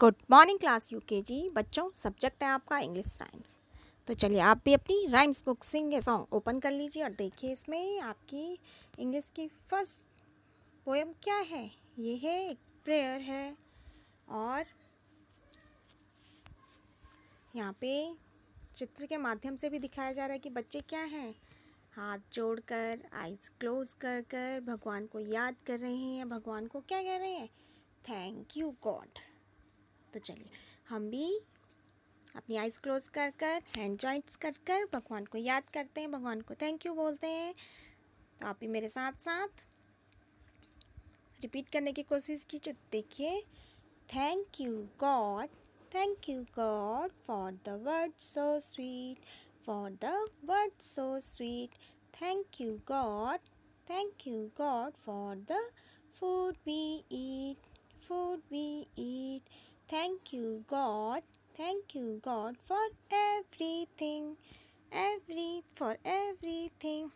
Good morning class you के जी बच्चों subject है आपका इंग्लिश राइम्स तो चलिए आप भी अपनी rhymes book sing a song open कर लीजिए और देखिए इसमें आपकी इंग्लिश की फर्स्ट पोएम क्या है ये है एक प्रेयर है और यहाँ पे चित्र के माध्यम से भी दिखाया जा रहा है कि बच्चे क्या हैं हाथ जोड़कर आइज क्लोज कर कर भगवान को याद कर रहे हैं भगवान को क्या कह रहे हैं थैंक यू गॉड तो चलिए हम भी अपनी आइज़ क्लोज कर कर हैंड जॉइंट्स कर कर भगवान को याद करते हैं भगवान को थैंक यू बोलते हैं तो आप भी मेरे साथ साथ रिपीट करने की कोशिश कीजिए देखिए thank you God thank you God for the word so sweet for the word so sweet thank you God thank you God for the food we eat food we God thank you God for everything every for everything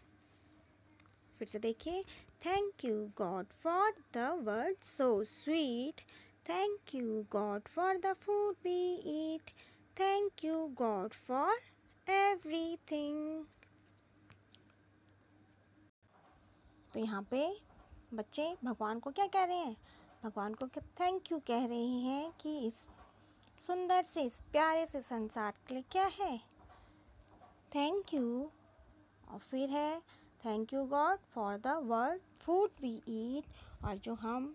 फिर से देखिए thank you God for the word so sweet thank you God for the food we eat thank you God for everything तो यहाँ पे बच्चे भगवान को क्या कह रहे हैं भगवान को थैंक यू कह रही हैं कि इस सुंदर से इस प्यारे से संसार के लिए क्या है थैंक यू और फिर है thank you God for the world food we eat और जो हम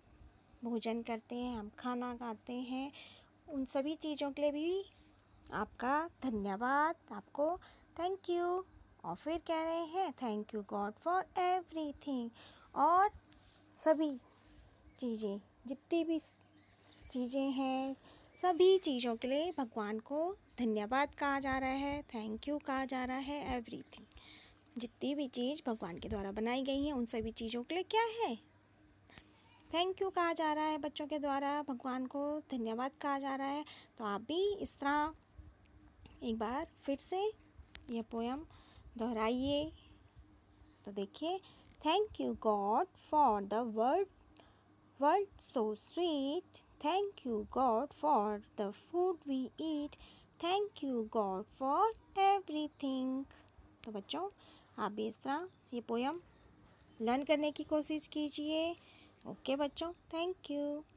भोजन करते हैं हम खाना खाते हैं उन सभी चीज़ों के लिए भी आपका धन्यवाद आपको थैंक यू और फिर कह रहे हैं thank you God for everything और सभी चीज़ें जितनी भी चीज़ें हैं सभी चीज़ों के लिए भगवान को धन्यवाद कहा जा रहा है थैंक यू कहा जा रहा है एवरीथिंग जितनी भी चीज़ भगवान के द्वारा बनाई गई है उन सभी चीज़ों के लिए क्या है थैंक यू कहा जा रहा है बच्चों के द्वारा भगवान को धन्यवाद कहा जा रहा है तो आप भी इस तरह एक बार फिर से यह पोएम दोहराइए तो देखिए thank you God for the world Words so sweet. Thank you, God, for the food we eat. Thank you God for everything तो बच्चों आप भी इस तरह ये पोएम लर्न करने की कोशिश कीजिए ओके बच्चों थैंक यू